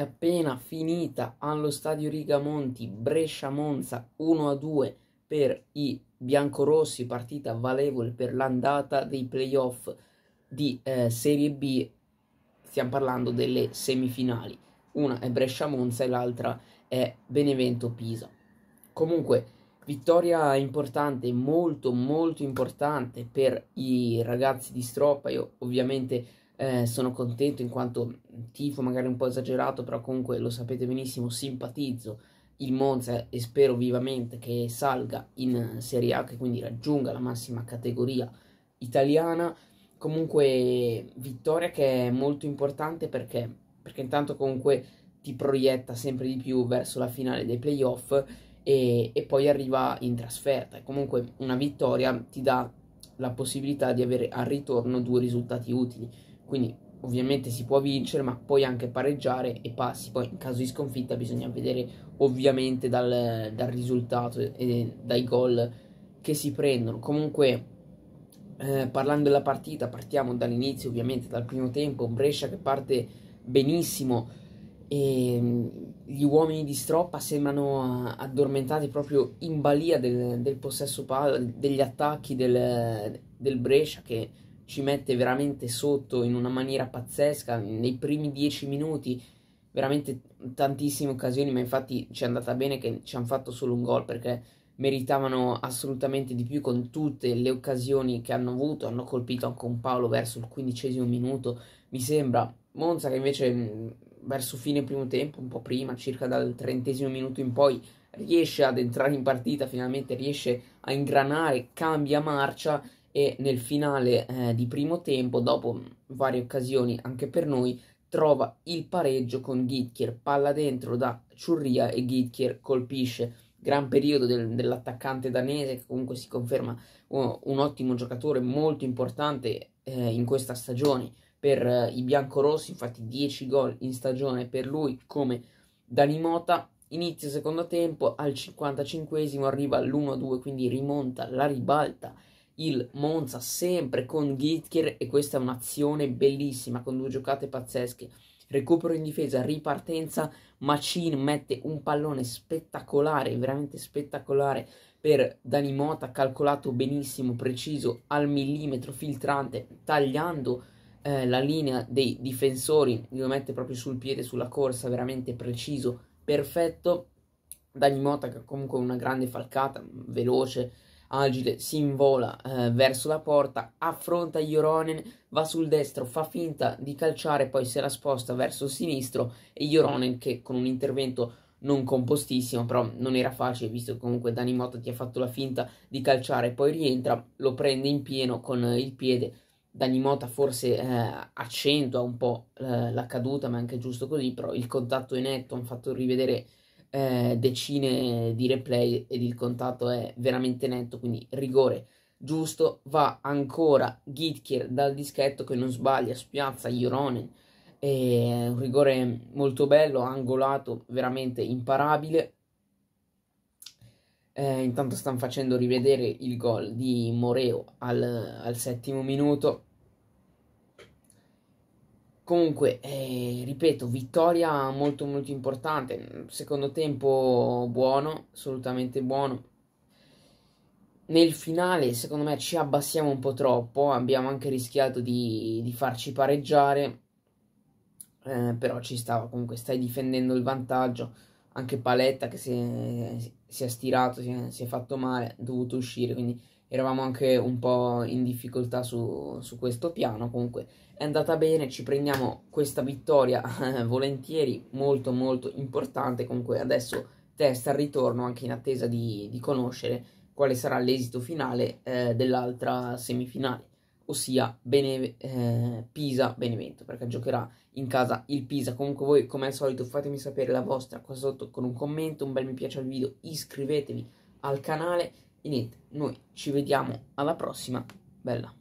è appena finita allo stadio Rigamonti Brescia-Monza 1-2 per i biancorossi, partita valevole per l'andata dei playoff di eh, Serie B, stiamo parlando delle semifinali, una è Brescia-Monza e l'altra è Benevento-Pisa. Comunque, vittoria importante, molto molto importante per i ragazzi di Stroppa, io ovviamente eh, sono contento in quanto tifo magari un po' esagerato, però comunque lo sapete benissimo, simpatizzo il Monza e spero vivamente che salga in Serie A, che quindi raggiunga la massima categoria italiana. Comunque vittoria che è molto importante perché, perché intanto comunque ti proietta sempre di più verso la finale dei playoff e, e poi arriva in trasferta. comunque una vittoria ti dà la possibilità di avere al ritorno due risultati utili quindi ovviamente si può vincere, ma puoi anche pareggiare e passi. Poi in caso di sconfitta bisogna vedere ovviamente dal, dal risultato e dai gol che si prendono. Comunque eh, parlando della partita, partiamo dall'inizio ovviamente, dal primo tempo, Brescia che parte benissimo ehm, gli uomini di Stroppa sembrano addormentati proprio in balia del, del possesso palla, degli attacchi del, del Brescia che ci mette veramente sotto in una maniera pazzesca nei primi dieci minuti veramente tantissime occasioni ma infatti ci è andata bene che ci hanno fatto solo un gol perché meritavano assolutamente di più con tutte le occasioni che hanno avuto hanno colpito anche un Paolo verso il quindicesimo minuto mi sembra Monza che invece mm, verso fine primo tempo un po' prima circa dal trentesimo minuto in poi riesce ad entrare in partita finalmente riesce a ingranare cambia marcia e nel finale eh, di primo tempo, dopo mm, varie occasioni anche per noi, trova il pareggio con Gitkier, palla dentro da Ciurria e Gitkier colpisce. Gran periodo del, dell'attaccante danese che comunque si conferma un, un ottimo giocatore molto importante eh, in questa stagione per eh, i biancorossi, infatti 10 gol in stagione per lui come Danimota. Inizio secondo tempo, al 55 esimo arriva l'1-2, quindi rimonta la ribalta il Monza sempre con Gitker e questa è un'azione bellissima con due giocate pazzesche. Recupero in difesa, ripartenza, Machin mette un pallone spettacolare, veramente spettacolare per Dani Mota, calcolato benissimo, preciso, al millimetro, filtrante, tagliando eh, la linea dei difensori, lo mette proprio sul piede, sulla corsa, veramente preciso, perfetto. Dani Mota che comunque una grande falcata, veloce, Agile si invola eh, verso la porta, affronta Joronen, va sul destro, fa finta di calciare, poi se la sposta verso sinistro e Joronen che con un intervento non compostissimo, però non era facile visto che comunque Dani Motta ti ha fatto la finta di calciare, poi rientra, lo prende in pieno con il piede. Dani Motta forse eh, accentua un po' eh, la caduta, ma anche giusto così, però il contatto è netto, ha fatto rivedere eh, decine di replay ed il contatto è veramente netto, quindi rigore giusto, va ancora Gitkier dal dischetto che non sbaglia, spiazza Ironen, è un rigore molto bello, angolato, veramente imparabile. Eh, intanto stanno facendo rivedere il gol di Moreo al, al settimo minuto Comunque, eh, ripeto, vittoria molto molto importante, secondo tempo buono, assolutamente buono. Nel finale, secondo me, ci abbassiamo un po' troppo, abbiamo anche rischiato di, di farci pareggiare, eh, però ci stava, comunque stai difendendo il vantaggio, anche Paletta che si, si è stirato, si è, si è fatto male, ha dovuto uscire, quindi eravamo anche un po' in difficoltà su, su, questo piano. Comunque è andata bene, ci prendiamo questa vittoria volentieri, molto molto importante. Comunque adesso testa il ritorno anche in attesa di, di conoscere quale sarà l'esito finale eh, dell'altra semifinale ossia Bene, eh, Pisa-Benevento, perché giocherà in casa il Pisa. Comunque voi, come al solito, fatemi sapere la vostra qua sotto con un commento, un bel mi piace al video, iscrivetevi al canale e niente, noi ci vediamo alla prossima, bella!